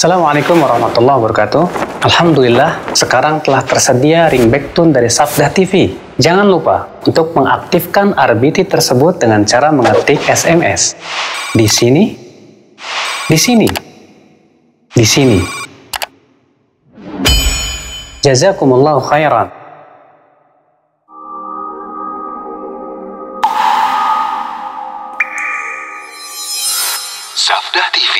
Assalamualaikum warahmatullahi wabarakatuh. Alhamdulillah, sekarang telah tersedia ringback tune dari Sabda TV. Jangan lupa untuk mengaktifkan RBT tersebut dengan cara mengetik SMS. Di sini, di sini, di sini. Jazakumullah khairan. Sabda TV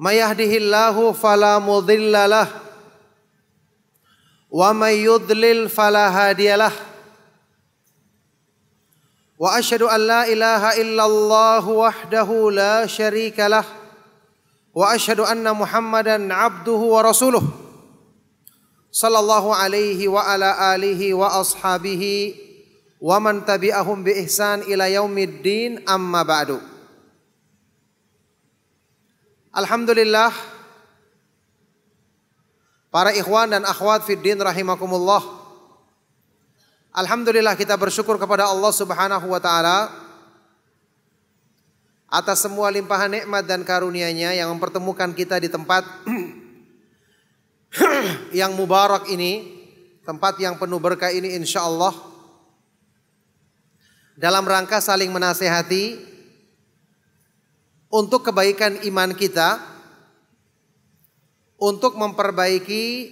Mayyahdihillahu fala mudhillalah wa may yudlil fala hadiyalah. Wa asyhadu an la ilaha illallah wahdahu la syarika wa asyhadu anna Muhammadan abduhu wa rasuluh sallallahu alaihi wa ala alihi wa ashabihi wa man tabi'ahum bi ihsan ila yaumiddin amma ba'du. Alhamdulillah para ikhwan dan akhwat fiddin rahimakumullah. Alhamdulillah kita bersyukur kepada Allah Subhanahu wa taala atas semua limpahan nikmat dan karunia-Nya yang mempertemukan kita di tempat yang mubarak ini, tempat yang penuh berkah ini insyaallah dalam rangka saling menasehati, untuk kebaikan iman kita, untuk memperbaiki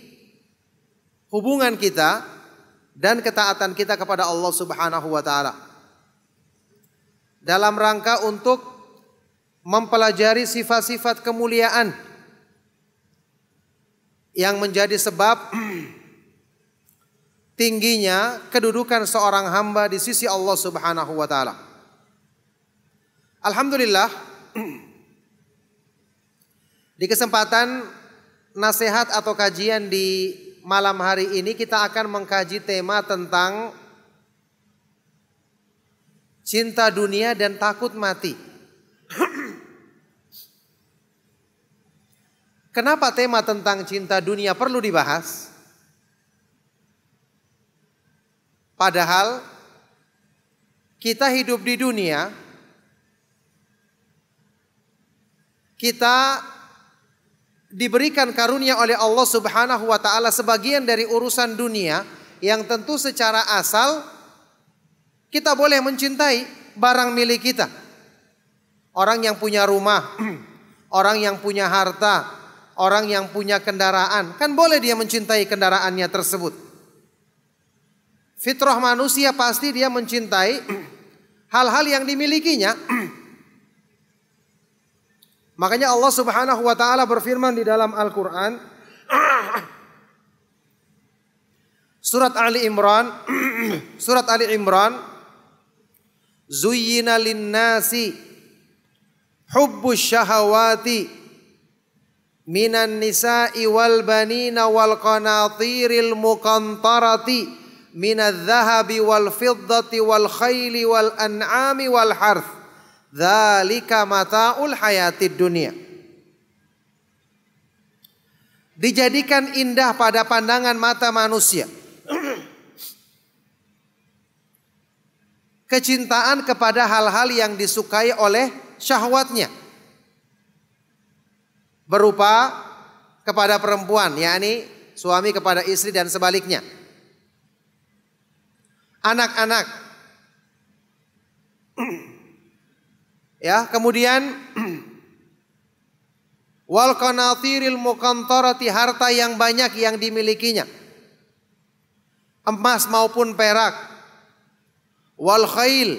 hubungan kita dan ketaatan kita kepada Allah Subhanahu wa taala. Dalam rangka untuk mempelajari sifat-sifat kemuliaan yang menjadi sebab tingginya kedudukan seorang hamba di sisi Allah Subhanahu wa taala. Alhamdulillah di kesempatan nasihat atau kajian di malam hari ini kita akan mengkaji tema tentang cinta dunia dan takut mati. Kenapa tema tentang cinta dunia perlu dibahas? Padahal kita hidup di dunia, kita diberikan karunia oleh Allah Subhanahu wa taala sebagian dari urusan dunia yang tentu secara asal kita boleh mencintai barang milik kita. Orang yang punya rumah, orang yang punya harta, orang yang punya kendaraan, kan boleh dia mencintai kendaraannya tersebut. Fitrah manusia pasti dia mencintai hal-hal yang dimilikinya. Makanya Allah Subhanahu wa taala berfirman di dalam Al-Qur'an Surat Ali Imran Surat Ali Imran Zuyyina lin-nasi hubbus syahawati minan nisa'i wal banina wal qanatiril muqantarati minadh-dhahabi wal fiddati wal khayli wal an'ami wal harth Zalika mataul hayatid dunia. Dijadikan indah pada pandangan mata manusia. Kecintaan kepada hal-hal yang disukai oleh syahwatnya. Berupa kepada perempuan, yakni suami kepada istri dan sebaliknya. Anak-anak Ya, kemudian wal qanatiril muqantarati harta yang banyak yang dimilikinya. Emas maupun perak. Wal khail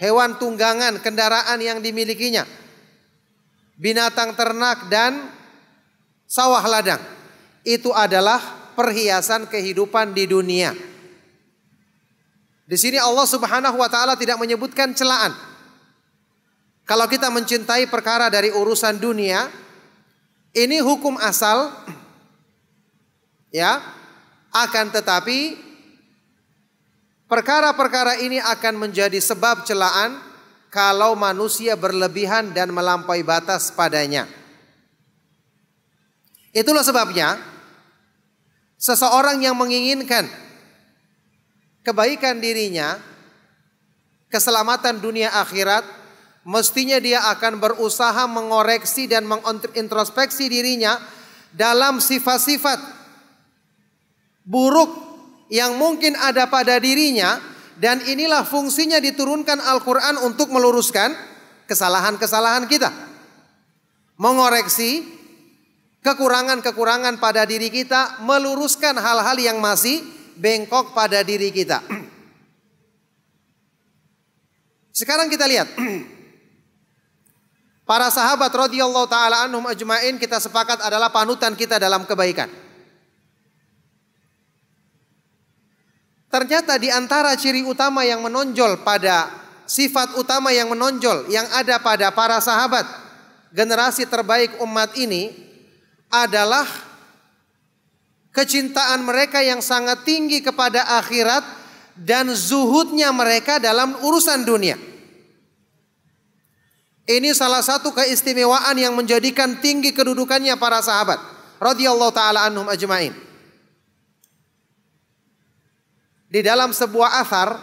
hewan tunggangan, kendaraan yang dimilikinya. Binatang ternak dan sawah ladang. Itu adalah perhiasan kehidupan di dunia. Di sini Allah Subhanahu wa taala tidak menyebutkan celaan. Kalau kita mencintai perkara dari urusan dunia, ini hukum asal ya. Akan tetapi perkara-perkara ini akan menjadi sebab celaan kalau manusia berlebihan dan melampaui batas padanya. Itulah sebabnya seseorang yang menginginkan kebaikan dirinya, keselamatan dunia akhirat, Mestinya dia akan berusaha mengoreksi dan mengintrospeksi dirinya dalam sifat-sifat buruk yang mungkin ada pada dirinya dan inilah fungsinya diturunkan Al-Qur'an untuk meluruskan kesalahan-kesalahan kita. Mengoreksi kekurangan-kekurangan pada diri kita, meluruskan hal-hal yang masih bengkok pada diri kita. Sekarang kita lihat Para sahabat radhiyallahu taala anhum ajmain kita sepakat adalah panutan kita dalam kebaikan. Ternyata di antara ciri utama yang menonjol pada sifat utama yang menonjol yang ada pada para sahabat generasi terbaik umat ini adalah kecintaan mereka yang sangat tinggi kepada akhirat dan zuhudnya mereka dalam urusan dunia. Ini salah satu keistimewaan yang menjadikan tinggi kedudukannya para sahabat. Radiyallahu ta'ala anhum ajma'in. Di dalam sebuah athar,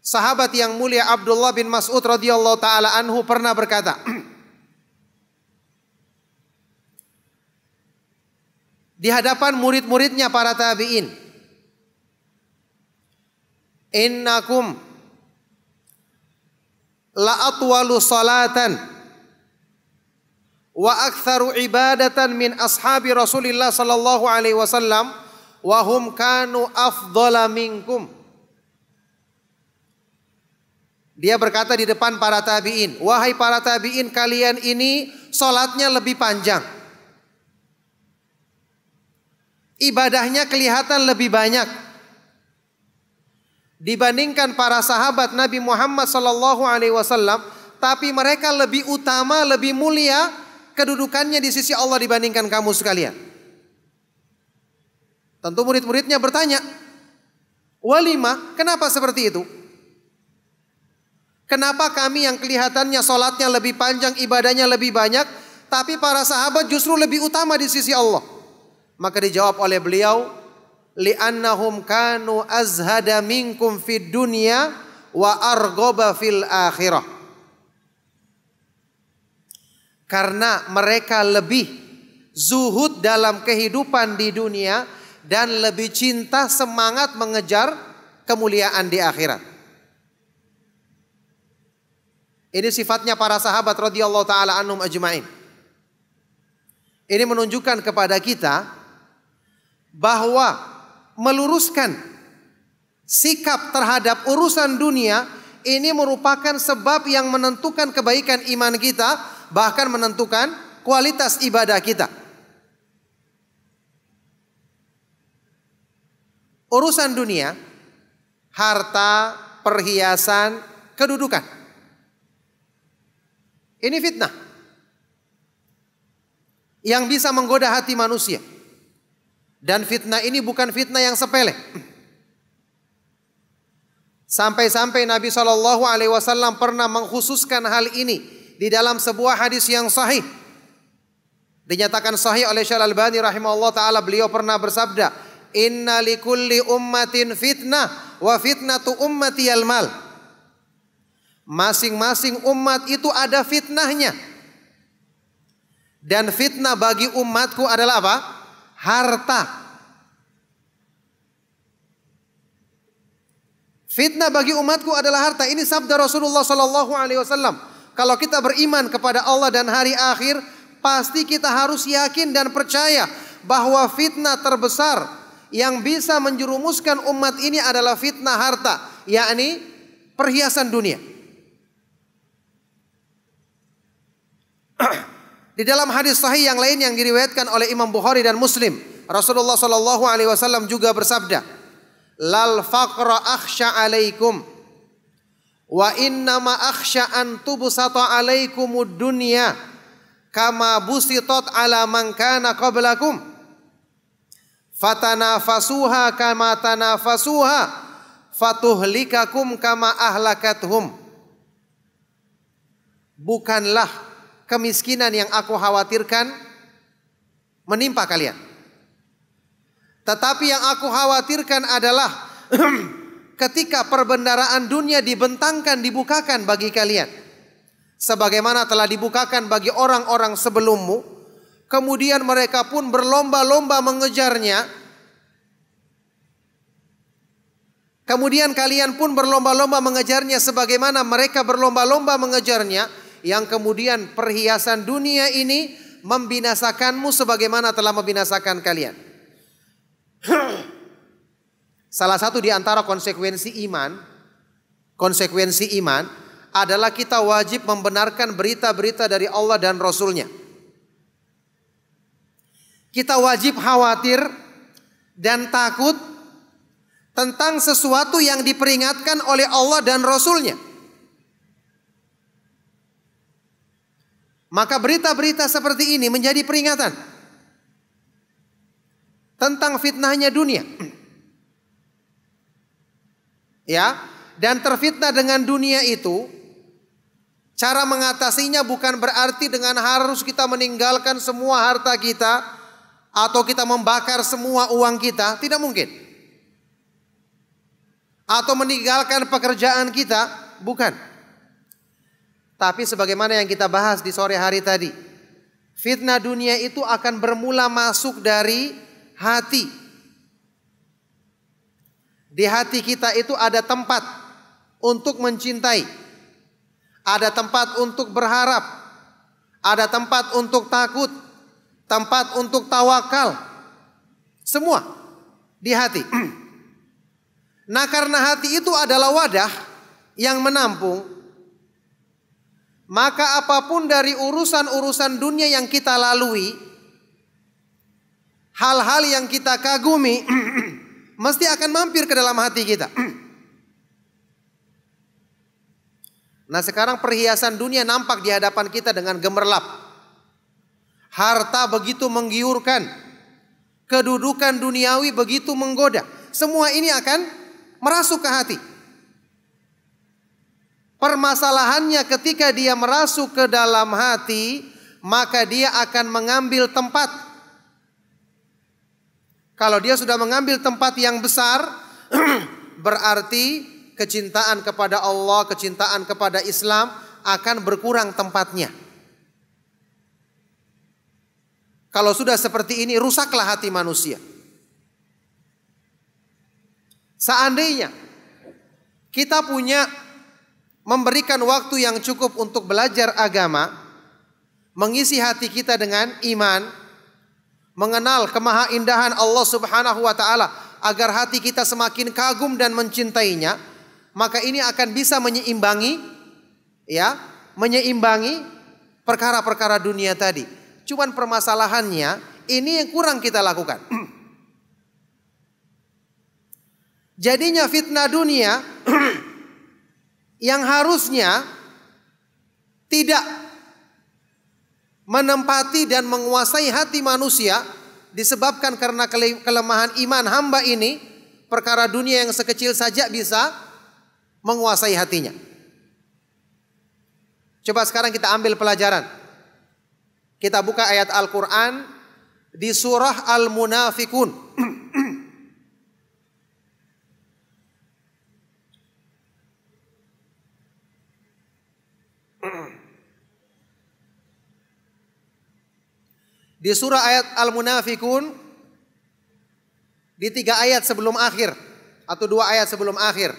sahabat yang mulia Abdullah bin Mas'ud radhiyallahu ta'ala anhu pernah berkata, di hadapan murid-muridnya para tabi'in. Innakum la atwalu salatan wa aktsaru ibadatan min ashabi Rasulillah sallallahu alaihi wasallam wa hum kanu afdhala minkum. Dia berkata di depan para tabiin, "Wahai para tabiin, kalian ini salatnya lebih panjang. Ibadahnya kelihatan lebih banyak." dibandingkan para sahabat Nabi Muhammad Sallallahu Alaihi Wasallam, tapi mereka lebih utama, lebih mulia kedudukannya di sisi Allah dibandingkan kamu sekalian. Tentu murid-muridnya bertanya, walima, kenapa seperti itu? Kenapa kami yang kelihatannya sholatnya lebih panjang, ibadahnya lebih banyak, tapi para sahabat justru lebih utama di sisi Allah? Maka dijawab oleh beliau, li'annahum kanu azhada minkum fid dunya wa argoba fil akhirah. Karena mereka lebih zuhud dalam kehidupan di dunia dan lebih cinta semangat mengejar kemuliaan di akhirat. Ini sifatnya para sahabat radhiyallahu taala anhum ajmain. Ini menunjukkan kepada kita bahwa meluruskan sikap terhadap urusan dunia ini merupakan sebab yang menentukan kebaikan iman kita, bahkan menentukan kualitas ibadah kita. Urusan dunia, harta, perhiasan, kedudukan. Ini fitnah yang bisa menggoda hati manusia. Dan fitnah ini bukan fitnah yang sepele. Sampai-sampai Nabi Shallallahu Alaihi Wasallam pernah mengkhususkan hal ini di dalam sebuah hadis yang sahih. Dinyatakan sahih oleh Syekh al bani rahimahullah taala beliau pernah bersabda, "Inna likulli ummatin fitnah wa fitnatu ummati al-mal." Masing-masing umat itu ada fitnahnya. Dan fitnah bagi umatku adalah apa? harta. Fitnah bagi umatku adalah harta. Ini sabda Rasulullah Sallallahu Alaihi Wasallam. Kalau kita beriman kepada Allah dan hari akhir, pasti kita harus yakin dan percaya bahwa fitnah terbesar yang bisa menjerumuskan umat ini adalah fitnah harta, yakni perhiasan dunia. Di dalam hadis sahih yang lain yang diriwayatkan oleh Imam Bukhari dan Muslim, Rasulullah Shallallahu alaihi wasallam juga bersabda, "Lal faqra akhsha alaikum wa inna ma akhsha an tubsata alaikumud dunya kama busitat ala man kana qablakum." Fatanafasuha kama tanafasuha fatuhlikakum kama ahlakathum. Bukanlah kemiskinan yang aku khawatirkan menimpa kalian. Tetapi yang aku khawatirkan adalah ketika perbendaraan dunia dibentangkan dibukakan bagi kalian sebagaimana telah dibukakan bagi orang-orang sebelummu kemudian mereka pun berlomba-lomba mengejarnya kemudian kalian pun berlomba-lomba mengejarnya sebagaimana mereka berlomba-lomba mengejarnya yang kemudian perhiasan dunia ini membinasakanmu sebagaimana telah membinasakan kalian. Salah satu di antara konsekuensi iman, konsekuensi iman adalah kita wajib membenarkan berita-berita dari Allah dan Rasul-Nya. Kita wajib khawatir dan takut tentang sesuatu yang diperingatkan oleh Allah dan rasul nya Maka berita-berita seperti ini menjadi peringatan tentang fitnahnya dunia. Ya, dan terfitnah dengan dunia itu cara mengatasinya bukan berarti dengan harus kita meninggalkan semua harta kita atau kita membakar semua uang kita, tidak mungkin. Atau meninggalkan pekerjaan kita, bukan. Tapi sebagaimana yang kita bahas di sore hari tadi, fitnah dunia itu akan bermula masuk dari hati. Di hati kita itu ada tempat untuk mencintai, ada tempat untuk berharap, ada tempat untuk takut, tempat untuk tawakal. Semua di hati. Nah, karena hati itu adalah wadah yang menampung maka apapun dari urusan-urusan dunia yang kita lalui, hal-hal yang kita kagumi, mesti akan mampir ke dalam hati kita. nah sekarang perhiasan dunia nampak di hadapan kita dengan gemerlap. Harta begitu menggiurkan. Kedudukan duniawi begitu menggoda. Semua ini akan merasuk ke hati. Permasalahannya ketika dia merasuk ke dalam hati, maka dia akan mengambil tempat. Kalau dia sudah mengambil tempat yang besar, berarti kecintaan kepada Allah, kecintaan kepada Islam akan berkurang tempatnya. Kalau sudah seperti ini, rusaklah hati manusia. Seandainya kita punya memberikan waktu yang cukup untuk belajar agama, mengisi hati kita dengan iman, mengenal kemahaindahan Allah Subhanahu wa taala agar hati kita semakin kagum dan mencintainya, maka ini akan bisa menyeimbangi ya, menyeimbangi perkara-perkara dunia tadi. Cuman permasalahannya ini yang kurang kita lakukan. Jadinya fitnah dunia yang harusnya tidak menempati dan menguasai hati manusia disebabkan karena kelemahan iman hamba ini perkara dunia yang sekecil saja bisa menguasai hatinya. Coba sekarang kita ambil pelajaran. Kita buka ayat Al-Qur'an di surah Al-Munafikun. Di surah ayat Al-Munafikun di tiga ayat sebelum akhir atau dua ayat sebelum akhir.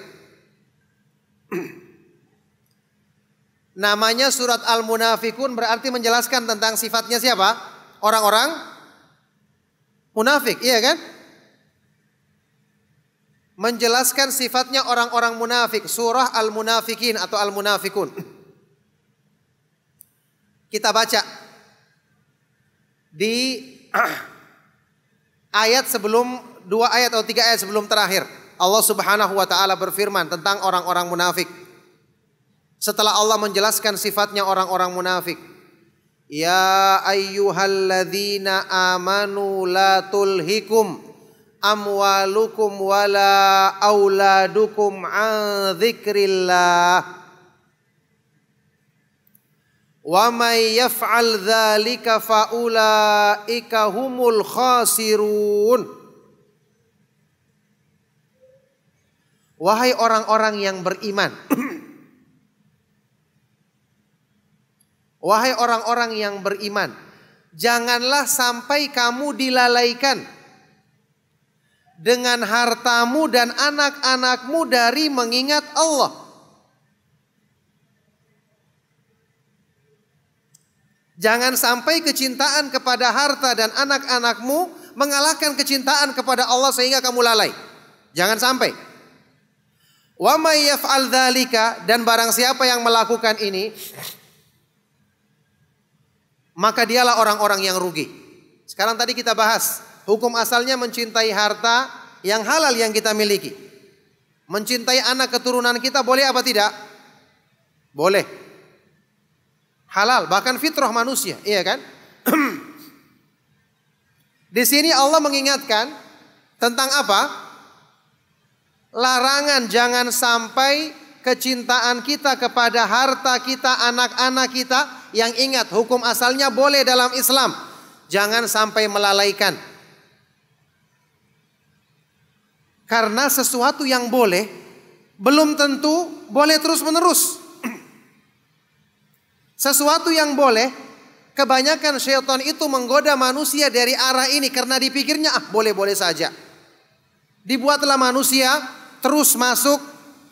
Namanya surat Al-Munafikun berarti menjelaskan tentang sifatnya siapa? Orang-orang munafik, iya kan? Menjelaskan sifatnya orang-orang munafik, surah Al-Munafikin atau Al-Munafikun. Kita baca di ayat sebelum dua ayat atau tiga ayat sebelum terakhir Allah Subhanahu wa taala berfirman tentang orang-orang munafik. Setelah Allah menjelaskan sifatnya orang-orang munafik. Ya ayyuhalladzina amanu la tulhikum amwalukum wala auladukum an dzikrillah Wa may yaf'al dzalika faulaika humul khasirun. Wahai orang-orang yang beriman. Wahai orang-orang yang beriman, janganlah sampai kamu dilalaikan dengan hartamu dan anak-anakmu dari mengingat Allah. Jangan sampai kecintaan kepada harta dan anak-anakmu mengalahkan kecintaan kepada Allah sehingga kamu lalai. Jangan sampai. Wa may yaf'al dzalika dan barang siapa yang melakukan ini maka dialah orang-orang yang rugi. Sekarang tadi kita bahas hukum asalnya mencintai harta yang halal yang kita miliki. Mencintai anak keturunan kita boleh apa tidak? Boleh. Halal, bahkan fitrah manusia, iya kan? Di sini Allah mengingatkan tentang apa? Larangan jangan sampai kecintaan kita kepada harta kita, anak-anak kita yang ingat hukum asalnya boleh dalam Islam. Jangan sampai melalaikan. Karena sesuatu yang boleh belum tentu boleh terus-menerus. Sesuatu yang boleh, kebanyakan syaitan itu menggoda manusia dari arah ini karena dipikirnya ah boleh-boleh saja. Dibuatlah manusia terus masuk,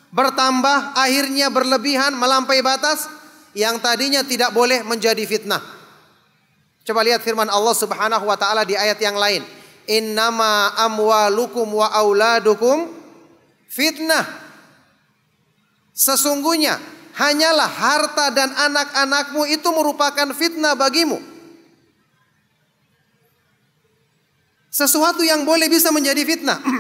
bertambah, akhirnya berlebihan, melampaui batas yang tadinya tidak boleh menjadi fitnah. Coba lihat firman Allah Subhanahu wa taala di ayat yang lain. Innama amwalukum wa auladukum fitnah. Sesungguhnya Hanyalah harta dan anak-anakmu itu merupakan fitnah bagimu. Sesuatu yang boleh bisa menjadi fitnah.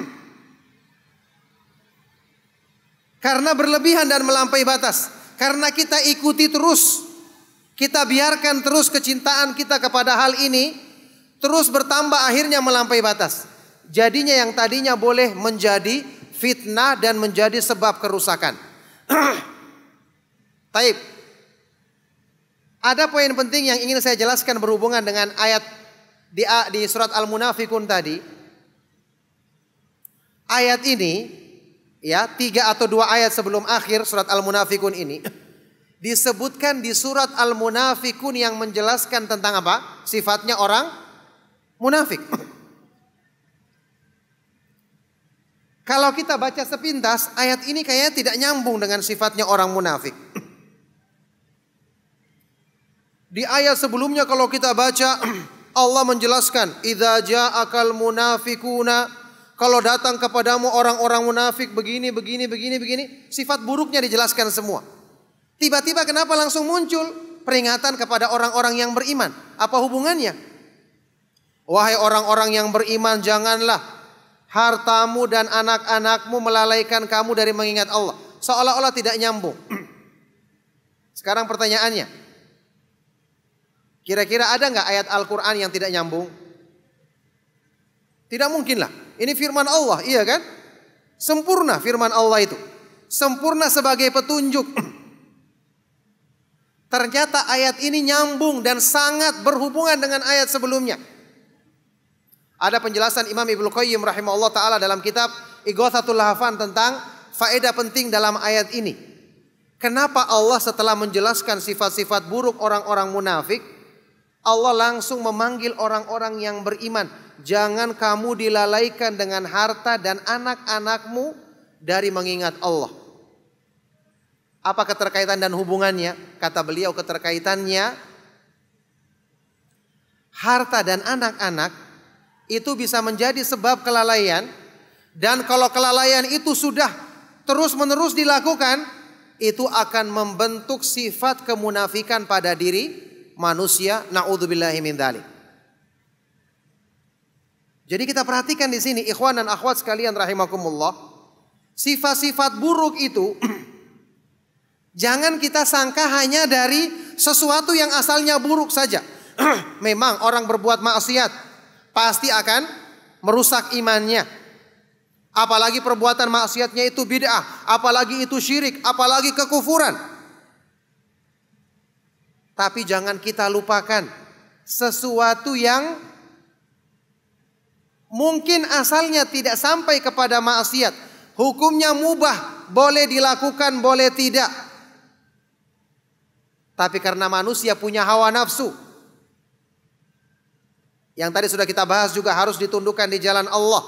Karena berlebihan dan melampaui batas. Karena kita ikuti terus. Kita biarkan terus kecintaan kita kepada hal ini. Terus bertambah akhirnya melampaui batas. Jadinya yang tadinya boleh menjadi fitnah dan menjadi sebab kerusakan. Taib. Ada poin penting yang ingin saya jelaskan berhubungan dengan ayat di, di surat Al-Munafikun tadi. Ayat ini, ya tiga atau dua ayat sebelum akhir surat Al-Munafikun ini. Disebutkan di surat Al-Munafikun yang menjelaskan tentang apa? Sifatnya orang munafik. Kalau kita baca sepintas, ayat ini kayaknya tidak nyambung dengan sifatnya orang munafik. Di ayat sebelumnya kalau kita baca Allah menjelaskan idza ja'akal munafikuna kalau datang kepadamu orang-orang munafik begini begini begini begini sifat buruknya dijelaskan semua. Tiba-tiba kenapa langsung muncul peringatan kepada orang-orang yang beriman? Apa hubungannya? Wahai orang-orang yang beriman janganlah hartamu dan anak-anakmu melalaikan kamu dari mengingat Allah. Seolah-olah tidak nyambung. Sekarang pertanyaannya, Kira-kira ada nggak ayat Al-Quran yang tidak nyambung? Tidak mungkin lah. Ini firman Allah, iya kan? Sempurna firman Allah itu. Sempurna sebagai petunjuk. Ternyata ayat ini nyambung dan sangat berhubungan dengan ayat sebelumnya. Ada penjelasan Imam Ibnu Qayyim rahimahullah taala dalam kitab Igothatul Lahafan tentang faedah penting dalam ayat ini. Kenapa Allah setelah menjelaskan sifat-sifat buruk orang-orang munafik, Allah langsung memanggil orang-orang yang beriman. Jangan kamu dilalaikan dengan harta dan anak-anakmu dari mengingat Allah. Apa keterkaitan dan hubungannya? Kata beliau keterkaitannya harta dan anak-anak itu bisa menjadi sebab kelalaian dan kalau kelalaian itu sudah terus-menerus dilakukan itu akan membentuk sifat kemunafikan pada diri manusia. Naudzubillahi min dzalik. Jadi kita perhatikan di sini ikhwan dan akhwat sekalian rahimakumullah, sifat-sifat buruk itu jangan kita sangka hanya dari sesuatu yang asalnya buruk saja. Memang orang berbuat maksiat pasti akan merusak imannya. Apalagi perbuatan maksiatnya itu bid'ah, apalagi itu syirik, apalagi kekufuran. Tapi jangan kita lupakan sesuatu yang mungkin asalnya tidak sampai kepada maksiat. Hukumnya mubah, boleh dilakukan, boleh tidak. Tapi karena manusia punya hawa nafsu. Yang tadi sudah kita bahas juga harus ditundukkan di jalan Allah.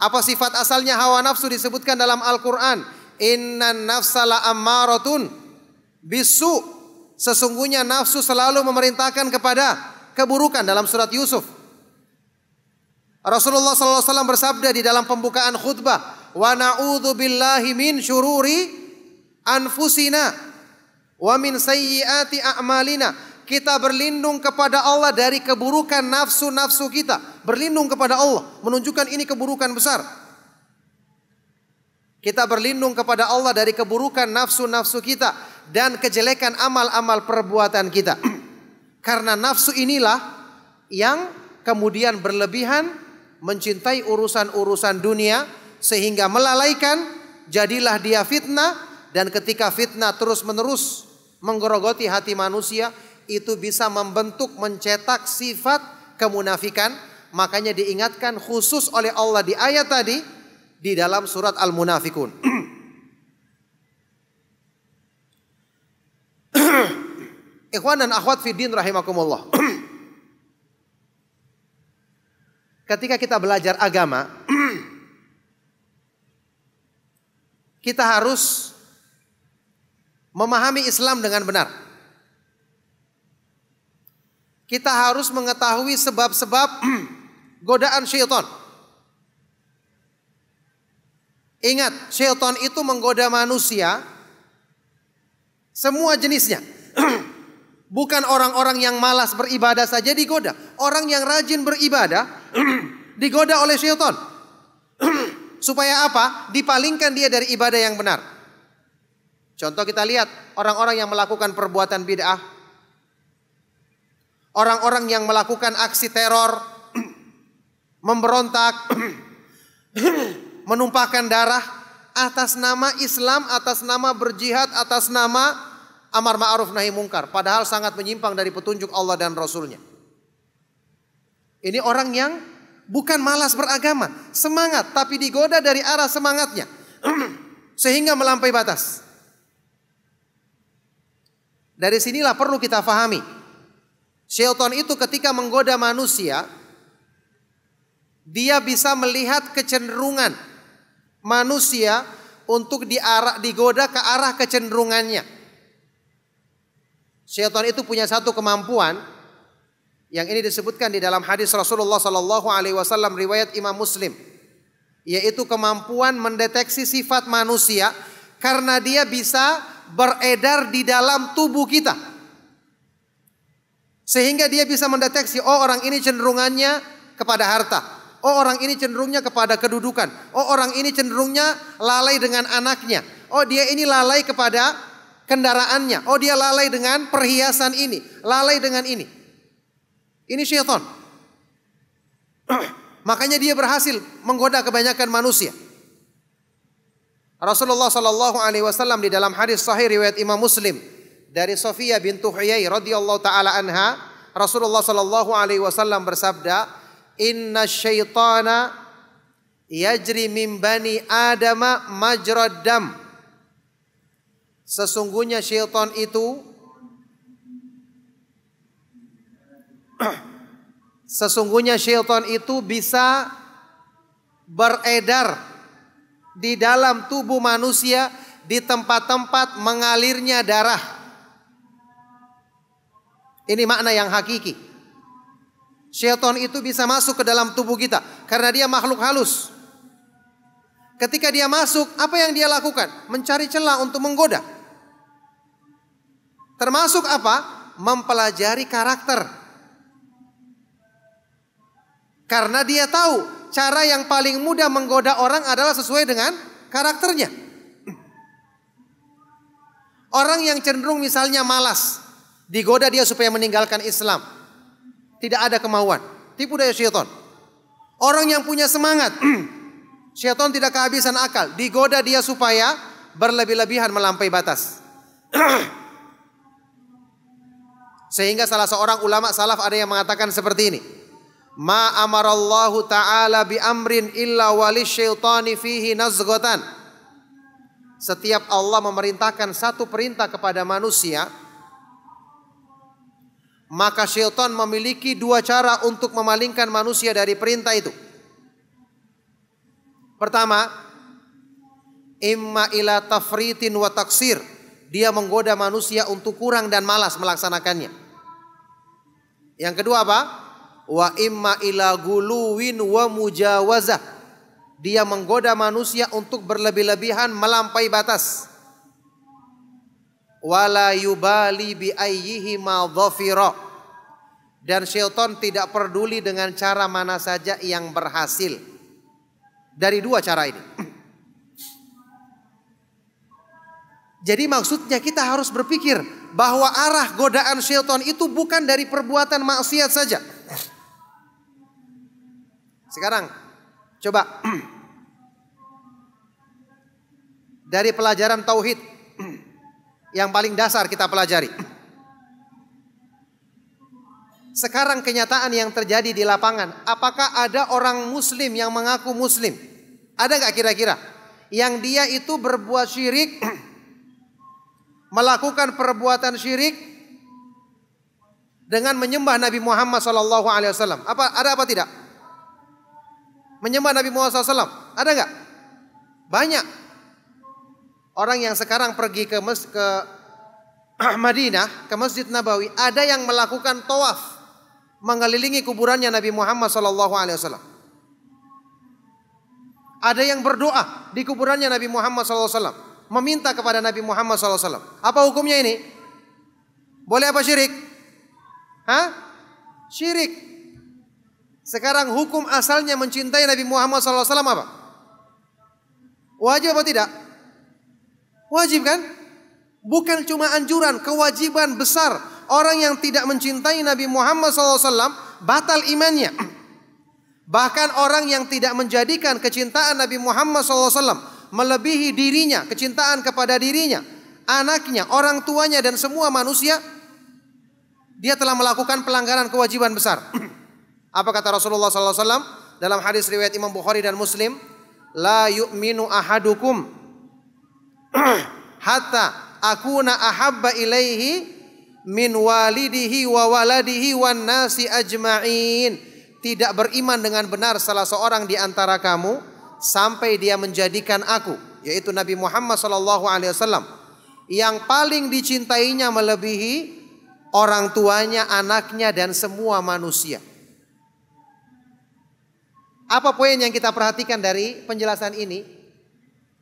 Apa sifat asalnya hawa nafsu disebutkan dalam Al-Quran. Inna nafsala ammaratun bisu' Sesungguhnya nafsu selalu memerintahkan kepada keburukan dalam surat Yusuf. Rasulullah SAW bersabda di dalam pembukaan khutbah, "Wa na'udhu billahi min syururi anfusina wa min sayyiati a'malina." Kita berlindung kepada Allah dari keburukan nafsu-nafsu kita. Berlindung kepada Allah menunjukkan ini keburukan besar. Kita berlindung kepada Allah dari keburukan nafsu-nafsu kita dan kejelekan amal-amal perbuatan kita. Karena nafsu inilah yang kemudian berlebihan mencintai urusan-urusan dunia sehingga melalaikan jadilah dia fitnah dan ketika fitnah terus-menerus menggerogoti hati manusia itu bisa membentuk mencetak sifat kemunafikan makanya diingatkan khusus oleh Allah di ayat tadi di dalam surat Al-Munafikun. Ikhwan dan akhwat fiddin rahimakumullah. Ketika kita belajar agama, kita harus memahami Islam dengan benar. Kita harus mengetahui sebab-sebab godaan syaitan. Ingat, syaitan itu menggoda manusia semua jenisnya Bukan orang-orang yang malas beribadah saja digoda. Orang yang rajin beribadah digoda oleh syaitan. Supaya apa? Dipalingkan dia dari ibadah yang benar. Contoh kita lihat orang-orang yang melakukan perbuatan bid'ah. Orang-orang yang melakukan aksi teror. Memberontak. menumpahkan darah atas nama Islam, atas nama berjihad, atas nama amar ma'ruf nahi mungkar. Padahal sangat menyimpang dari petunjuk Allah dan Rasulnya. Ini orang yang bukan malas beragama, semangat tapi digoda dari arah semangatnya sehingga melampaui batas. Dari sinilah perlu kita fahami. Syaitan itu ketika menggoda manusia, dia bisa melihat kecenderungan manusia untuk diarah digoda ke arah kecenderungannya. Syaitan itu punya satu kemampuan yang ini disebutkan di dalam hadis Rasulullah Sallallahu Alaihi Wasallam riwayat Imam Muslim, yaitu kemampuan mendeteksi sifat manusia karena dia bisa beredar di dalam tubuh kita, sehingga dia bisa mendeteksi oh orang ini cenderungannya kepada harta, oh orang ini cenderungnya kepada kedudukan, oh orang ini cenderungnya lalai dengan anaknya, oh dia ini lalai kepada kendaraannya. Oh dia lalai dengan perhiasan ini, lalai dengan ini. Ini syaitan. Makanya dia berhasil menggoda kebanyakan manusia. Rasulullah Shallallahu Alaihi Wasallam di dalam hadis Sahih riwayat Imam Muslim dari Sofia bintu Huyai radhiyallahu taala anha Rasulullah Shallallahu Alaihi Wasallam bersabda Inna syaitana yajri min bani adama majradam dam Sesungguhnya syaitan itu Sesungguhnya syaitan itu bisa beredar di dalam tubuh manusia di tempat-tempat mengalirnya darah. Ini makna yang hakiki. Syaitan itu bisa masuk ke dalam tubuh kita karena dia makhluk halus. Ketika dia masuk, apa yang dia lakukan? Mencari celah untuk menggoda. Termasuk apa? Mempelajari karakter. Karena dia tahu cara yang paling mudah menggoda orang adalah sesuai dengan karakternya. Orang yang cenderung misalnya malas, digoda dia supaya meninggalkan Islam. Tidak ada kemauan. Tipu daya syaitan. Orang yang punya semangat, Syaitan tidak kehabisan akal. Digoda dia supaya berlebih-lebihan melampaui batas. Sehingga salah seorang ulama salaf ada yang mengatakan seperti ini. Ma amarallahu ta'ala bi amrin illa wali syaitani fihi nazgotan. Setiap Allah memerintahkan satu perintah kepada manusia, maka syaitan memiliki dua cara untuk memalingkan manusia dari perintah itu. Pertama, imma ila tafritin wa taksir dia menggoda manusia untuk kurang dan malas melaksanakannya. Yang kedua apa? Wa imma ila guluwin wa mujawazah. Dia menggoda manusia untuk berlebih-lebihan melampaui batas. Wala yubali bi ayyihi ma dan Shelton tidak peduli dengan cara mana saja yang berhasil dari dua cara ini. Jadi maksudnya kita harus berpikir bahwa arah godaan syaitan itu bukan dari perbuatan maksiat saja. Sekarang coba dari pelajaran tauhid yang paling dasar kita pelajari. Sekarang kenyataan yang terjadi di lapangan, apakah ada orang muslim yang mengaku muslim? Ada nggak kira-kira? Yang dia itu berbuat syirik melakukan perbuatan syirik dengan menyembah Nabi Muhammad sallallahu alaihi wasallam. Apa ada apa tidak? Menyembah Nabi Muhammad SAW ada nggak? Banyak orang yang sekarang pergi ke ke Madinah ke Masjid Nabawi ada yang melakukan tawaf mengelilingi kuburannya Nabi Muhammad SAW. Ada yang berdoa di kuburannya Nabi Muhammad SAW meminta kepada Nabi Muhammad SAW. Apa hukumnya ini? Boleh apa syirik? Hah? Syirik. Sekarang hukum asalnya mencintai Nabi Muhammad SAW apa? Wajib apa tidak? Wajib kan? Bukan cuma anjuran, kewajiban besar. Orang yang tidak mencintai Nabi Muhammad SAW batal imannya. Bahkan orang yang tidak menjadikan kecintaan Nabi Muhammad SAW melebihi dirinya, kecintaan kepada dirinya, anaknya, orang tuanya dan semua manusia, dia telah melakukan pelanggaran kewajiban besar. Apa kata Rasulullah Sallallahu wasallam dalam hadis riwayat Imam Bukhari dan Muslim? La yu'minu ahadukum hatta akuna ahabba ilaihi min walidihi wa waladihi wan nasi ajma'in. Tidak beriman dengan benar salah seorang di antara kamu sampai dia menjadikan aku yaitu Nabi Muhammad sallallahu alaihi wasallam yang paling dicintainya melebihi orang tuanya, anaknya dan semua manusia. Apa poin yang kita perhatikan dari penjelasan ini?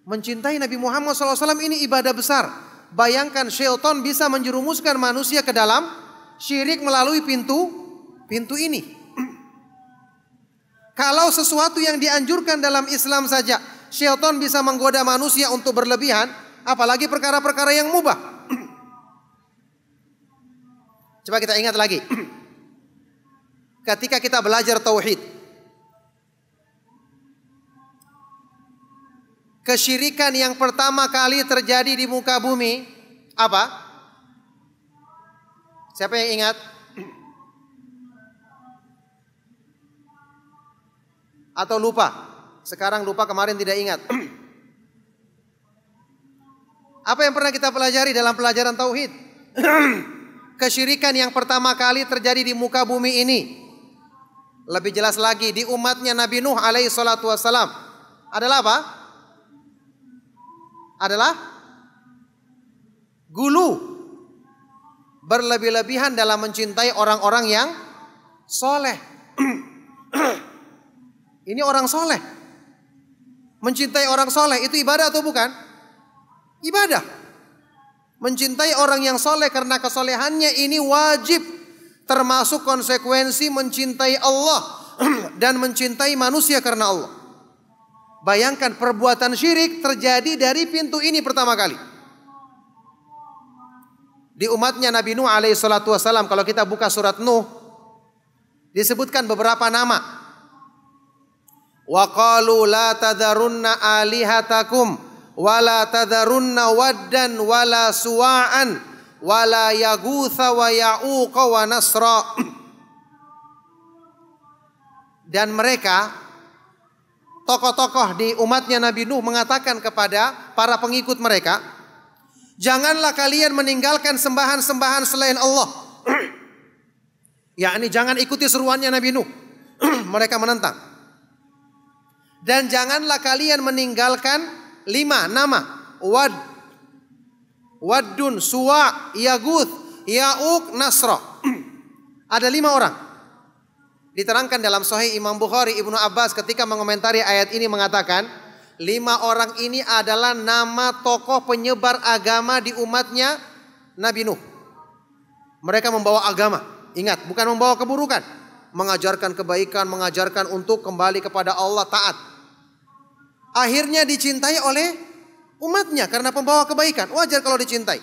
Mencintai Nabi Muhammad SAW ini ibadah besar. Bayangkan Shelton bisa menjerumuskan manusia ke dalam syirik melalui pintu pintu ini. Kalau sesuatu yang dianjurkan dalam Islam saja, syaitan bisa menggoda manusia untuk berlebihan, apalagi perkara-perkara yang mubah. Coba kita ingat lagi. Ketika kita belajar tauhid, kesyirikan yang pertama kali terjadi di muka bumi apa? Siapa yang ingat? atau lupa. Sekarang lupa kemarin tidak ingat. Apa yang pernah kita pelajari dalam pelajaran tauhid? Kesyirikan yang pertama kali terjadi di muka bumi ini. Lebih jelas lagi di umatnya Nabi Nuh alaihi salatu wasalam. Adalah apa? Adalah gulu berlebih-lebihan dalam mencintai orang-orang yang soleh. Ini orang soleh. Mencintai orang soleh itu ibadah atau bukan? Ibadah. Mencintai orang yang soleh karena kesolehannya ini wajib. Termasuk konsekuensi mencintai Allah. Dan mencintai manusia karena Allah. Bayangkan perbuatan syirik terjadi dari pintu ini pertama kali. Di umatnya Nabi Nuh alaihi salatu kalau kita buka surat Nuh disebutkan beberapa nama wa qalu la tadarunna alihatakum wa la tadarunna waddan wa la suwa'an wa la yagutha wa ya'uqa wa nasra dan mereka tokoh-tokoh di umatnya Nabi Nuh mengatakan kepada para pengikut mereka janganlah kalian meninggalkan sembahan-sembahan selain Allah yakni jangan ikuti seruannya Nabi Nuh mereka menentang dan janganlah kalian meninggalkan lima nama. Wad, Wadun, Suwa, yagud Yauk, Nasro. Ada lima orang. Diterangkan dalam Sahih Imam Bukhari Ibnu Abbas ketika mengomentari ayat ini mengatakan, lima orang ini adalah nama tokoh penyebar agama di umatnya Nabi Nuh. Mereka membawa agama. Ingat, bukan membawa keburukan mengajarkan kebaikan, mengajarkan untuk kembali kepada Allah taat. Akhirnya dicintai oleh umatnya karena pembawa kebaikan. Wajar kalau dicintai.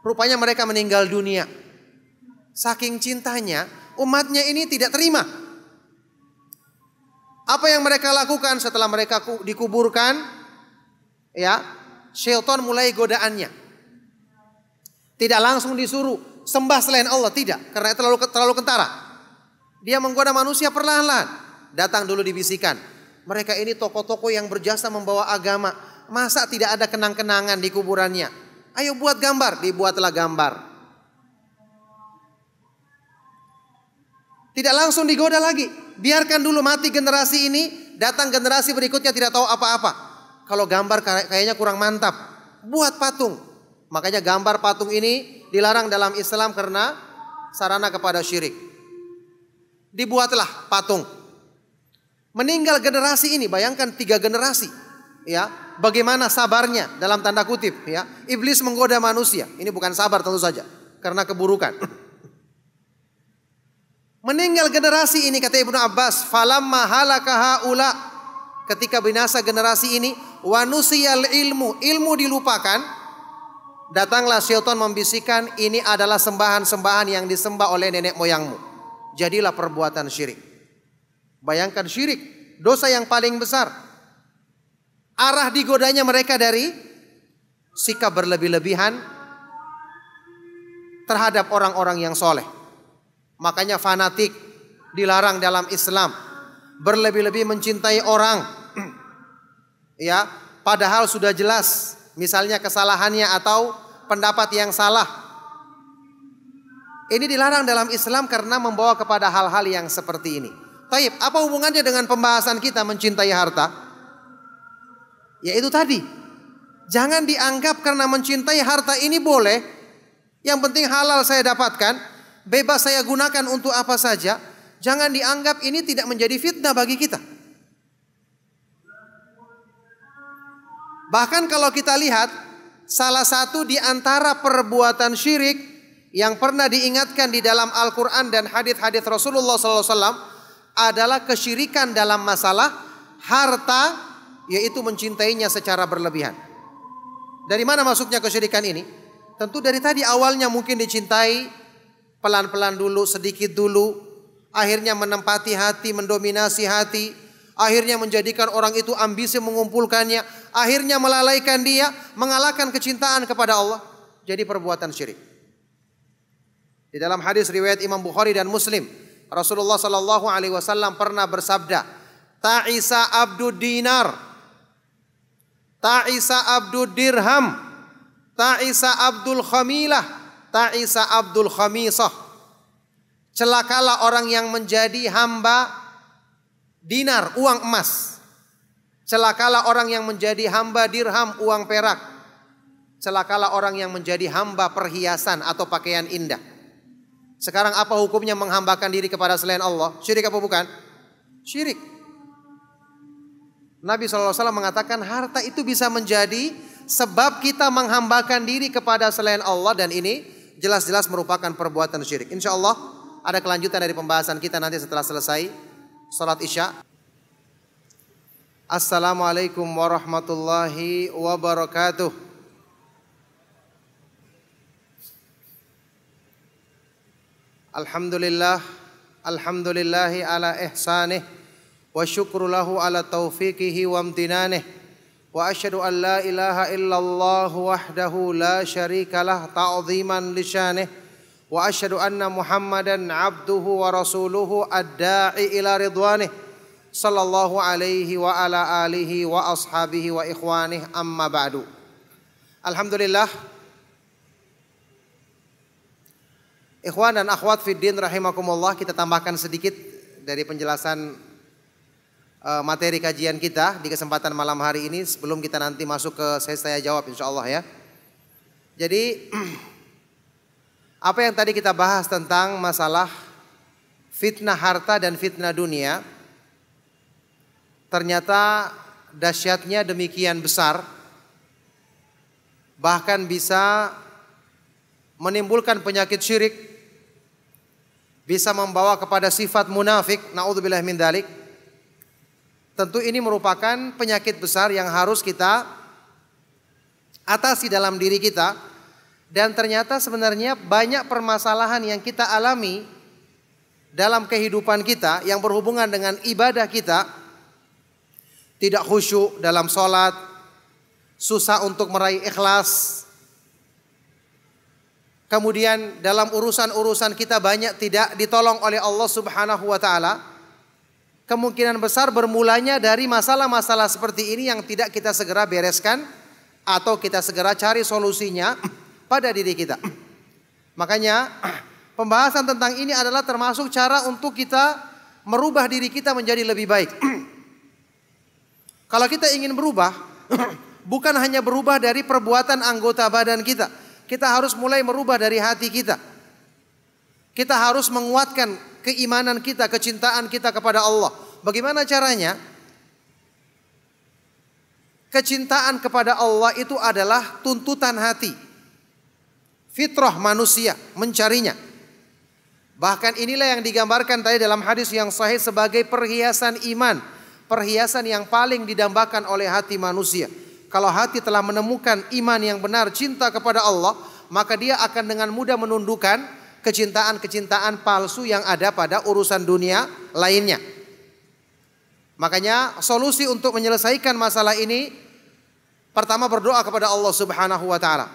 Rupanya mereka meninggal dunia. Saking cintanya, umatnya ini tidak terima. Apa yang mereka lakukan setelah mereka dikuburkan? Ya, Shelton mulai godaannya. Tidak langsung disuruh sembah selain Allah, tidak, karena terlalu terlalu kentara. Dia menggoda manusia perlahan-lahan datang dulu dibisikan. Mereka ini tokoh-tokoh yang berjasa membawa agama. Masa tidak ada kenang-kenangan di kuburannya? Ayo buat gambar, dibuatlah gambar. Tidak langsung digoda lagi. Biarkan dulu mati generasi ini, datang generasi berikutnya tidak tahu apa-apa. Kalau gambar kayaknya kurang mantap, buat patung. Makanya gambar patung ini dilarang dalam Islam karena sarana kepada syirik. Dibuatlah patung Meninggal generasi ini, bayangkan tiga generasi, ya. Bagaimana sabarnya dalam tanda kutip, ya. Iblis menggoda manusia. Ini bukan sabar tentu saja, karena keburukan. Meninggal generasi ini kata Ibnu Abbas, falam mahalakaha ula ketika binasa generasi ini wanusial ilmu, ilmu dilupakan, Datanglah syaitan membisikan ini adalah sembahan-sembahan yang disembah oleh nenek moyangmu. Jadilah perbuatan syirik. Bayangkan syirik, dosa yang paling besar. Arah digodanya mereka dari sikap berlebih-lebihan terhadap orang-orang yang soleh. Makanya fanatik dilarang dalam Islam. Berlebih-lebih mencintai orang. ya, padahal sudah jelas misalnya kesalahannya atau pendapat yang salah. Ini dilarang dalam Islam karena membawa kepada hal-hal yang seperti ini. Taib, apa hubungannya dengan pembahasan kita mencintai harta? Ya itu tadi. Jangan dianggap karena mencintai harta ini boleh. Yang penting halal saya dapatkan. Bebas saya gunakan untuk apa saja. Jangan dianggap ini tidak menjadi fitnah bagi kita. Bahkan kalau kita lihat salah satu di antara perbuatan syirik yang pernah diingatkan di dalam Al-Quran dan hadith-hadith Rasulullah SAW adalah kesyirikan dalam masalah harta yaitu mencintainya secara berlebihan. Dari mana masuknya kesyirikan ini? Tentu dari tadi awalnya mungkin dicintai pelan-pelan dulu, sedikit dulu, akhirnya menempati hati, mendominasi hati, akhirnya menjadikan orang itu ambisi mengumpulkannya, akhirnya melalaikan dia, mengalahkan kecintaan kepada Allah. Jadi perbuatan syirik. Di dalam hadis riwayat Imam Bukhari dan Muslim, Rasulullah Shallallahu Alaihi Wasallam pernah bersabda, Ta'isa abdu dinar, Ta'isa abdu dirham, Ta'isa abdul khamilah, Ta'isa abdul khamisah. Celakalah orang yang menjadi hamba dinar, uang emas. Celakalah orang yang menjadi hamba dirham, uang perak. Celakalah orang yang menjadi hamba perhiasan atau pakaian indah. Sekarang apa hukumnya menghambakan diri kepada selain Allah? Syirik apa bukan? Syirik. Nabi SAW mengatakan harta itu bisa menjadi sebab kita menghambakan diri kepada selain Allah dan ini jelas-jelas merupakan perbuatan syirik. Insya Allah ada kelanjutan dari pembahasan kita nanti setelah selesai salat isya. Assalamualaikum warahmatullahi wabarakatuh. الحمد لله الحمد لله على إحسانه وشكر له على توفيقه وامتنانه وأشهد أن لا إله إلا الله وحده لا شريك له تعظيما لشانه وأشهد أن محمدا عبده ورسوله الداعي إلى رضوانه صلى الله عليه وعلى آله وأصحابه وإخوانه أما بعد الحمد لله Ikhwan dan akhwat fiddin rahimakumullah kita tambahkan sedikit dari penjelasan eh, materi kajian kita di kesempatan malam hari ini sebelum kita nanti masuk ke saya, saya jawab insyaallah ya. Jadi apa yang tadi kita bahas tentang masalah fitnah harta dan fitnah dunia ternyata dahsyatnya demikian besar bahkan bisa menimbulkan penyakit syirik bisa membawa kepada sifat munafik, naudzubillah min dalik. Tentu ini merupakan penyakit besar yang harus kita atasi dalam diri kita dan ternyata sebenarnya banyak permasalahan yang kita alami dalam kehidupan kita yang berhubungan dengan ibadah kita tidak khusyuk dalam sholat susah untuk meraih ikhlas kemudian dalam urusan-urusan kita banyak tidak ditolong oleh Allah Subhanahu wa taala, kemungkinan besar bermulanya dari masalah-masalah seperti ini yang tidak kita segera bereskan atau kita segera cari solusinya pada diri kita. Makanya pembahasan tentang ini adalah termasuk cara untuk kita merubah diri kita menjadi lebih baik. Kalau kita ingin berubah, bukan hanya berubah dari perbuatan anggota badan kita, kita harus mulai merubah dari hati kita. Kita harus menguatkan keimanan kita, kecintaan kita kepada Allah. Bagaimana caranya? Kecintaan kepada Allah itu adalah tuntutan hati. Fitrah manusia mencarinya. Bahkan inilah yang digambarkan tadi dalam hadis yang sahih sebagai perhiasan iman. Perhiasan yang paling didambakan oleh hati manusia kalau hati telah menemukan iman yang benar, cinta kepada Allah, maka dia akan dengan mudah menundukkan kecintaan-kecintaan palsu yang ada pada urusan dunia lainnya. Makanya solusi untuk menyelesaikan masalah ini pertama berdoa kepada Allah Subhanahu wa taala.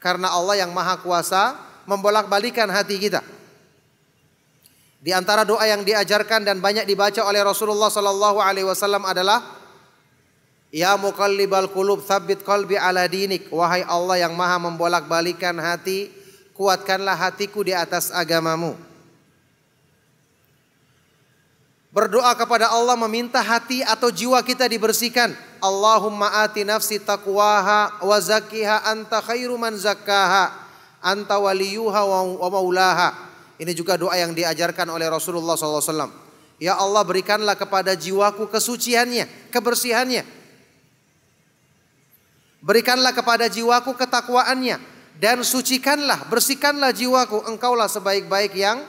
Karena Allah yang Maha Kuasa membolak-balikan hati kita. Di antara doa yang diajarkan dan banyak dibaca oleh Rasulullah sallallahu alaihi wasallam adalah Ya muqallibal qulub tsabbit qalbi ala dinik. Wahai Allah yang maha membolak-balikan hati, kuatkanlah hatiku di atas agamamu. Berdoa kepada Allah meminta hati atau jiwa kita dibersihkan. Allahumma ati nafsi taqwaha wa zakkiha anta khairu man zakkaha anta waliyuha wa maulaha. Ini juga doa yang diajarkan oleh Rasulullah SAW. Ya Allah berikanlah kepada jiwaku kesuciannya, kebersihannya, Berikanlah kepada jiwaku ketakwaannya dan sucikanlah, bersihkanlah jiwaku. Engkaulah sebaik-baik yang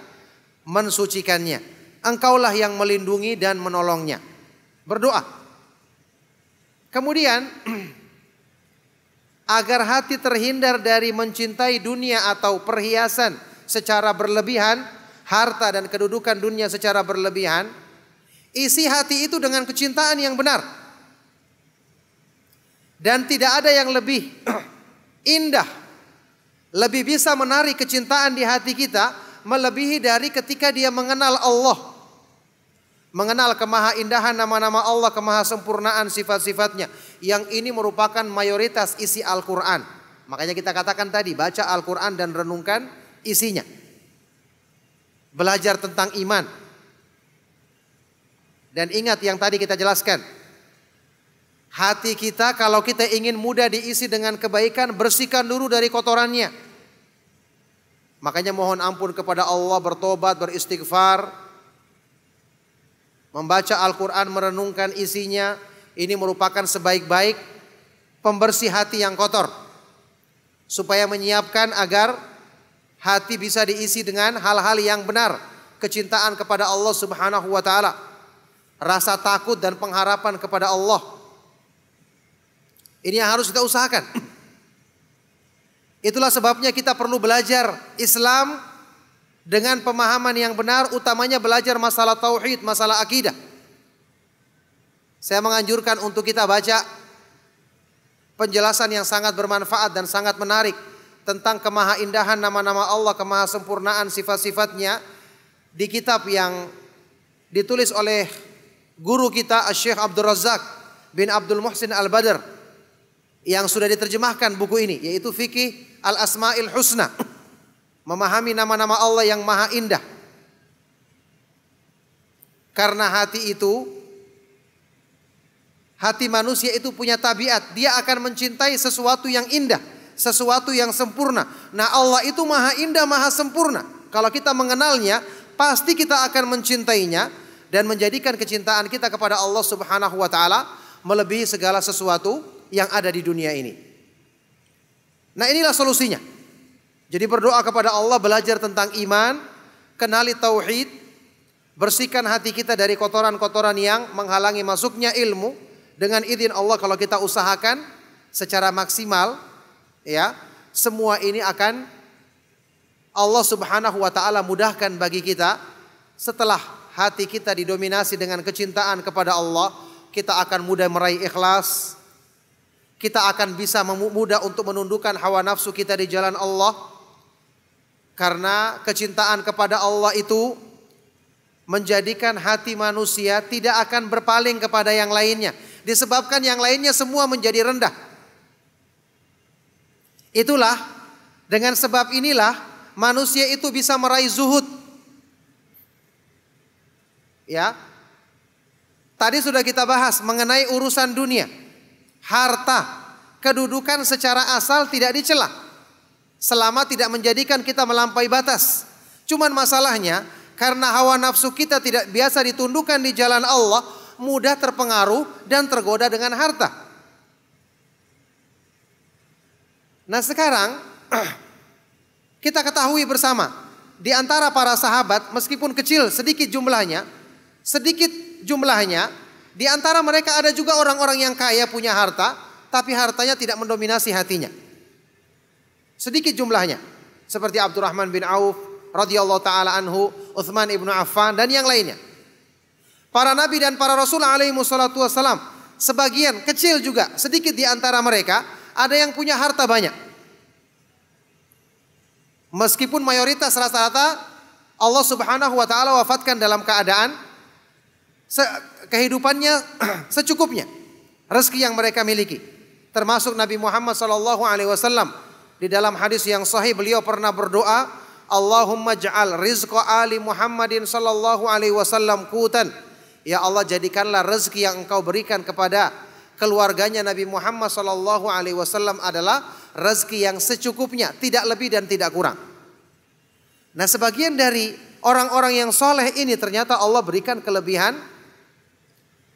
mensucikannya. Engkaulah yang melindungi dan menolongnya. Berdoa. Kemudian agar hati terhindar dari mencintai dunia atau perhiasan secara berlebihan, harta dan kedudukan dunia secara berlebihan, isi hati itu dengan kecintaan yang benar dan tidak ada yang lebih indah, lebih bisa menarik kecintaan di hati kita melebihi dari ketika dia mengenal Allah. Mengenal kemaha indahan nama-nama Allah, kemaha sempurnaan sifat-sifatnya. Yang ini merupakan mayoritas isi Al-Quran. Makanya kita katakan tadi, baca Al-Quran dan renungkan isinya. Belajar tentang iman. Dan ingat yang tadi kita jelaskan, Hati kita kalau kita ingin mudah diisi dengan kebaikan, bersihkan dulu dari kotorannya. Makanya mohon ampun kepada Allah, bertobat, beristighfar, membaca Al-Qur'an, merenungkan isinya, ini merupakan sebaik-baik pembersih hati yang kotor. Supaya menyiapkan agar hati bisa diisi dengan hal-hal yang benar, kecintaan kepada Allah Subhanahu wa taala, rasa takut dan pengharapan kepada Allah ini yang harus kita usahakan. Itulah sebabnya kita perlu belajar Islam dengan pemahaman yang benar, utamanya belajar masalah tauhid, masalah akidah. Saya menganjurkan untuk kita baca penjelasan yang sangat bermanfaat dan sangat menarik tentang kemahaindahan nama-nama Allah, kemahasempurnaan sifat-sifatnya di kitab yang ditulis oleh guru kita Syekh Abdul Razak bin Abdul Muhsin Al-Badr yang sudah diterjemahkan buku ini yaitu fikih al asmail husna memahami nama-nama Allah yang maha indah karena hati itu hati manusia itu punya tabiat dia akan mencintai sesuatu yang indah sesuatu yang sempurna nah Allah itu maha indah maha sempurna kalau kita mengenalnya pasti kita akan mencintainya dan menjadikan kecintaan kita kepada Allah Subhanahu wa taala melebihi segala sesuatu yang ada di dunia ini. Nah, inilah solusinya. Jadi berdoa kepada Allah belajar tentang iman, kenali tauhid, bersihkan hati kita dari kotoran-kotoran yang menghalangi masuknya ilmu dengan izin Allah kalau kita usahakan secara maksimal ya, semua ini akan Allah Subhanahu wa taala mudahkan bagi kita setelah hati kita didominasi dengan kecintaan kepada Allah, kita akan mudah meraih ikhlas, kita akan bisa mudah untuk menundukkan hawa nafsu kita di jalan Allah. Karena kecintaan kepada Allah itu menjadikan hati manusia tidak akan berpaling kepada yang lainnya. Disebabkan yang lainnya semua menjadi rendah. Itulah dengan sebab inilah manusia itu bisa meraih zuhud. Ya. Tadi sudah kita bahas mengenai urusan dunia harta, kedudukan secara asal tidak dicela. Selama tidak menjadikan kita melampaui batas. Cuman masalahnya karena hawa nafsu kita tidak biasa ditundukkan di jalan Allah, mudah terpengaruh dan tergoda dengan harta. Nah, sekarang kita ketahui bersama di antara para sahabat meskipun kecil sedikit jumlahnya, sedikit jumlahnya di antara mereka ada juga orang-orang yang kaya punya harta, tapi hartanya tidak mendominasi hatinya. Sedikit jumlahnya. Seperti Abdurrahman bin Auf radhiyallahu taala anhu, Uthman ibnu Affan dan yang lainnya. Para nabi dan para rasul alaihi wasallam, wassalam, sebagian kecil juga, sedikit di antara mereka ada yang punya harta banyak. Meskipun mayoritas rata-rata Allah Subhanahu wa taala wafatkan dalam keadaan se kehidupannya secukupnya. Rezeki yang mereka miliki. Termasuk Nabi Muhammad sallallahu alaihi wasallam di dalam hadis yang sahih beliau pernah berdoa, "Allahumma ja'al rizqa ali Muhammadin sallallahu alaihi wasallam kutan." Ya Allah jadikanlah rezeki yang engkau berikan kepada keluarganya Nabi Muhammad Sallallahu Alaihi Wasallam adalah rezeki yang secukupnya, tidak lebih dan tidak kurang. Nah sebagian dari orang-orang yang soleh ini ternyata Allah berikan kelebihan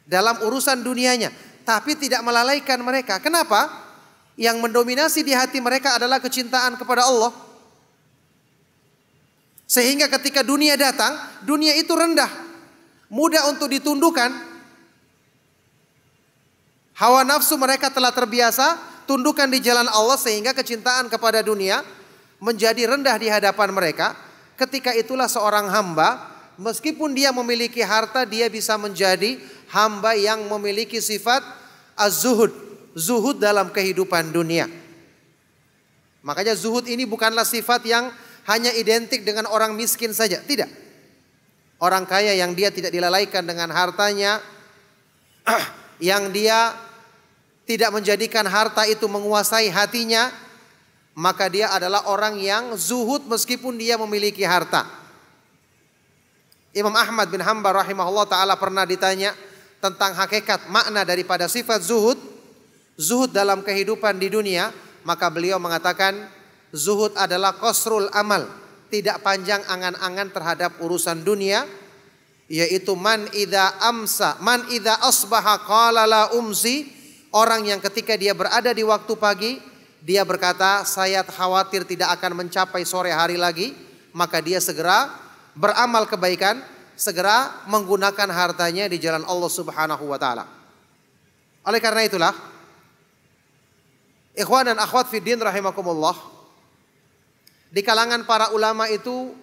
dalam urusan dunianya, tapi tidak melalaikan mereka. Kenapa? Yang mendominasi di hati mereka adalah kecintaan kepada Allah. Sehingga ketika dunia datang, dunia itu rendah, mudah untuk ditundukkan. Hawa nafsu mereka telah terbiasa tundukkan di jalan Allah sehingga kecintaan kepada dunia menjadi rendah di hadapan mereka. Ketika itulah seorang hamba meskipun dia memiliki harta dia bisa menjadi hamba yang memiliki sifat az-zuhud, zuhud dalam kehidupan dunia. Makanya zuhud ini bukanlah sifat yang hanya identik dengan orang miskin saja, tidak. Orang kaya yang dia tidak dilalaikan dengan hartanya, yang dia tidak menjadikan harta itu menguasai hatinya, maka dia adalah orang yang zuhud meskipun dia memiliki harta. Imam Ahmad bin Hamba rahimahullah taala pernah ditanya, tentang hakikat makna daripada sifat zuhud, zuhud dalam kehidupan di dunia, maka beliau mengatakan zuhud adalah kosrul amal, tidak panjang angan-angan terhadap urusan dunia, yaitu man ida amsa, man ida asbaha qala la umsi, orang yang ketika dia berada di waktu pagi, dia berkata saya khawatir tidak akan mencapai sore hari lagi, maka dia segera beramal kebaikan segera menggunakan hartanya di jalan Allah Subhanahu wa taala. Oleh karena itulah ikhwan dan akhwat fiddin rahimakumullah di kalangan para ulama itu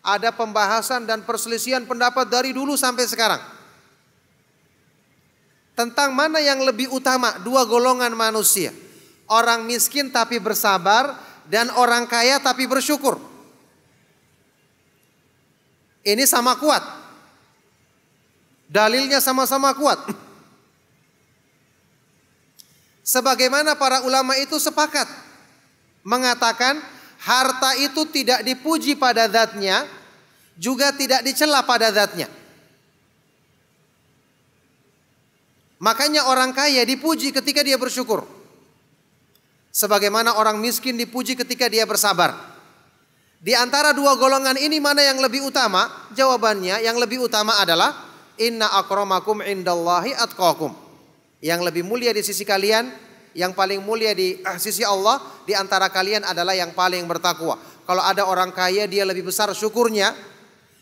ada pembahasan dan perselisihan pendapat dari dulu sampai sekarang. Tentang mana yang lebih utama dua golongan manusia. Orang miskin tapi bersabar dan orang kaya tapi bersyukur. Ini sama kuat. Dalilnya sama-sama kuat. Sebagaimana para ulama itu sepakat mengatakan harta itu tidak dipuji pada zatnya, juga tidak dicela pada zatnya. Makanya orang kaya dipuji ketika dia bersyukur. Sebagaimana orang miskin dipuji ketika dia bersabar. Di antara dua golongan ini mana yang lebih utama? Jawabannya yang lebih utama adalah Inna akromakum indallahi atqakum. Yang lebih mulia di sisi kalian, yang paling mulia di eh, sisi Allah di antara kalian adalah yang paling bertakwa. Kalau ada orang kaya dia lebih besar syukurnya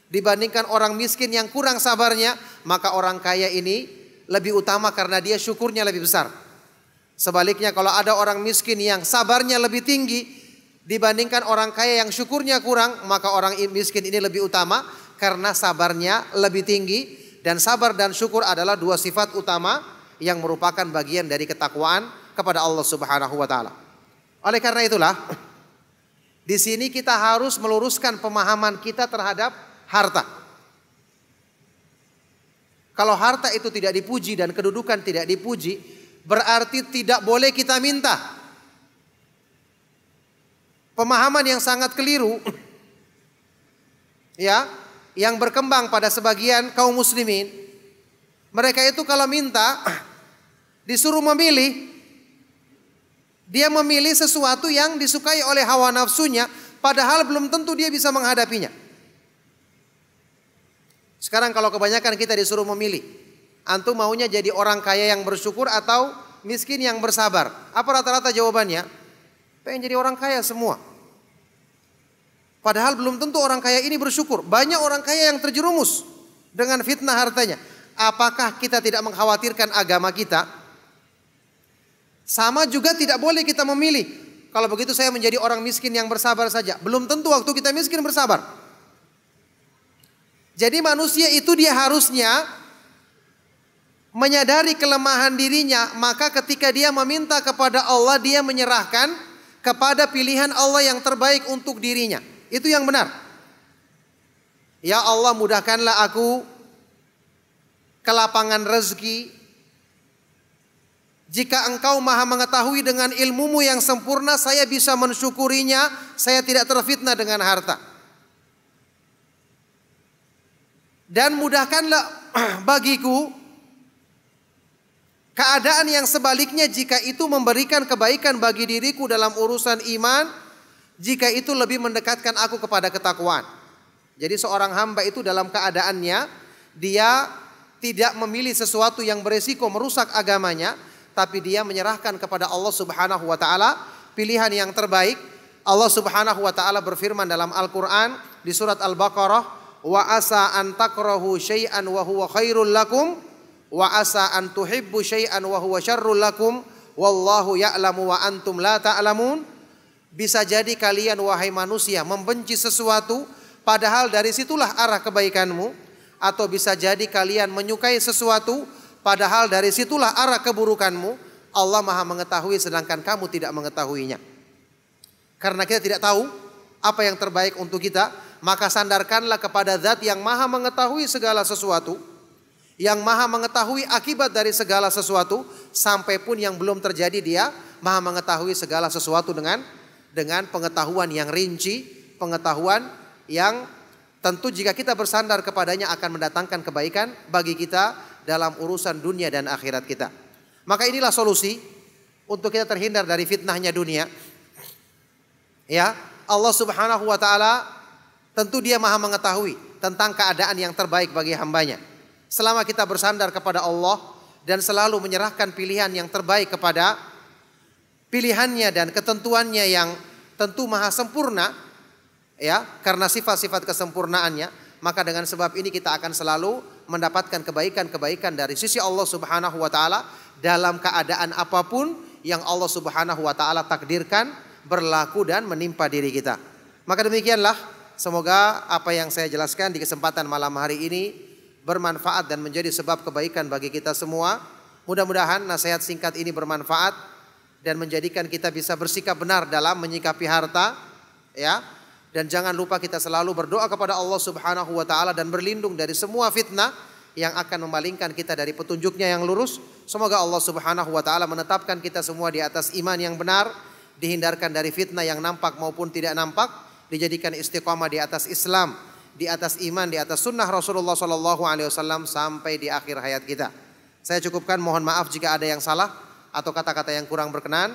dibandingkan orang miskin yang kurang sabarnya, maka orang kaya ini lebih utama karena dia syukurnya lebih besar. Sebaliknya kalau ada orang miskin yang sabarnya lebih tinggi dibandingkan orang kaya yang syukurnya kurang, maka orang miskin ini lebih utama karena sabarnya lebih tinggi dan sabar dan syukur adalah dua sifat utama yang merupakan bagian dari ketakwaan kepada Allah Subhanahu wa taala. Oleh karena itulah di sini kita harus meluruskan pemahaman kita terhadap harta. Kalau harta itu tidak dipuji dan kedudukan tidak dipuji, berarti tidak boleh kita minta. Pemahaman yang sangat keliru. Ya, yang berkembang pada sebagian kaum muslimin. Mereka itu kalau minta disuruh memilih dia memilih sesuatu yang disukai oleh hawa nafsunya padahal belum tentu dia bisa menghadapinya. Sekarang kalau kebanyakan kita disuruh memilih, antum maunya jadi orang kaya yang bersyukur atau miskin yang bersabar? Apa rata-rata jawabannya? Pengen jadi orang kaya semua. Padahal belum tentu orang kaya ini bersyukur. Banyak orang kaya yang terjerumus dengan fitnah hartanya. Apakah kita tidak mengkhawatirkan agama kita? Sama juga tidak boleh kita memilih. Kalau begitu saya menjadi orang miskin yang bersabar saja. Belum tentu waktu kita miskin bersabar. Jadi manusia itu dia harusnya menyadari kelemahan dirinya, maka ketika dia meminta kepada Allah, dia menyerahkan kepada pilihan Allah yang terbaik untuk dirinya. Itu yang benar. Ya Allah mudahkanlah aku kelapangan rezeki. Jika engkau maha mengetahui dengan ilmumu yang sempurna, saya bisa mensyukurinya, saya tidak terfitnah dengan harta. Dan mudahkanlah bagiku keadaan yang sebaliknya jika itu memberikan kebaikan bagi diriku dalam urusan iman, jika itu lebih mendekatkan aku kepada ketakwaan. Jadi seorang hamba itu dalam keadaannya dia tidak memilih sesuatu yang beresiko merusak agamanya, tapi dia menyerahkan kepada Allah Subhanahu wa taala pilihan yang terbaik. Allah Subhanahu wa taala berfirman dalam Al-Qur'an di surat Al-Baqarah, "Wa asa an takrahu syai'an wa huwa khairul lakum wa asa an tuhibbu syai'an wa huwa syarrul lakum wallahu ya'lamu wa antum la ta'lamun." Ta bisa jadi kalian wahai manusia membenci sesuatu padahal dari situlah arah kebaikanmu atau bisa jadi kalian menyukai sesuatu padahal dari situlah arah keburukanmu. Allah Maha mengetahui sedangkan kamu tidak mengetahuinya. Karena kita tidak tahu apa yang terbaik untuk kita, maka sandarkanlah kepada zat yang Maha mengetahui segala sesuatu yang maha mengetahui akibat dari segala sesuatu sampai pun yang belum terjadi dia maha mengetahui segala sesuatu dengan dengan pengetahuan yang rinci, pengetahuan yang tentu jika kita bersandar kepadanya akan mendatangkan kebaikan bagi kita dalam urusan dunia dan akhirat kita. Maka inilah solusi untuk kita terhindar dari fitnahnya dunia. Ya, Allah Subhanahu wa taala tentu dia Maha mengetahui tentang keadaan yang terbaik bagi hambanya. Selama kita bersandar kepada Allah dan selalu menyerahkan pilihan yang terbaik kepada pilihannya dan ketentuannya yang tentu maha sempurna ya karena sifat-sifat kesempurnaannya maka dengan sebab ini kita akan selalu mendapatkan kebaikan-kebaikan dari sisi Allah Subhanahu wa taala dalam keadaan apapun yang Allah Subhanahu wa taala takdirkan berlaku dan menimpa diri kita. Maka demikianlah semoga apa yang saya jelaskan di kesempatan malam hari ini bermanfaat dan menjadi sebab kebaikan bagi kita semua. Mudah-mudahan nasihat singkat ini bermanfaat dan menjadikan kita bisa bersikap benar dalam menyikapi harta ya dan jangan lupa kita selalu berdoa kepada Allah Subhanahu wa taala dan berlindung dari semua fitnah yang akan memalingkan kita dari petunjuknya yang lurus. Semoga Allah Subhanahu wa taala menetapkan kita semua di atas iman yang benar, dihindarkan dari fitnah yang nampak maupun tidak nampak, dijadikan istiqomah di atas Islam, di atas iman, di atas sunnah Rasulullah Shallallahu alaihi wasallam sampai di akhir hayat kita. Saya cukupkan mohon maaf jika ada yang salah atau kata-kata yang kurang berkenan.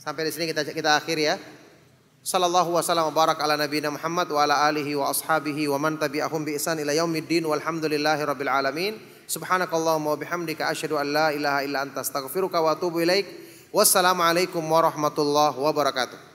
Sampai di sini kita kita akhiri ya. Sallallahu wasallam barak ala nabiyina Muhammad wa ala alihi wa ashabihi wa man tabi'ahum bi ihsan ila yaumiddin walhamdulillahi rabbil alamin. Subhanakallahumma wa bihamdika asyhadu an la ilaha illa anta astaghfiruka wa atubu ilaik. Wassalamualaikum warahmatullahi wabarakatuh.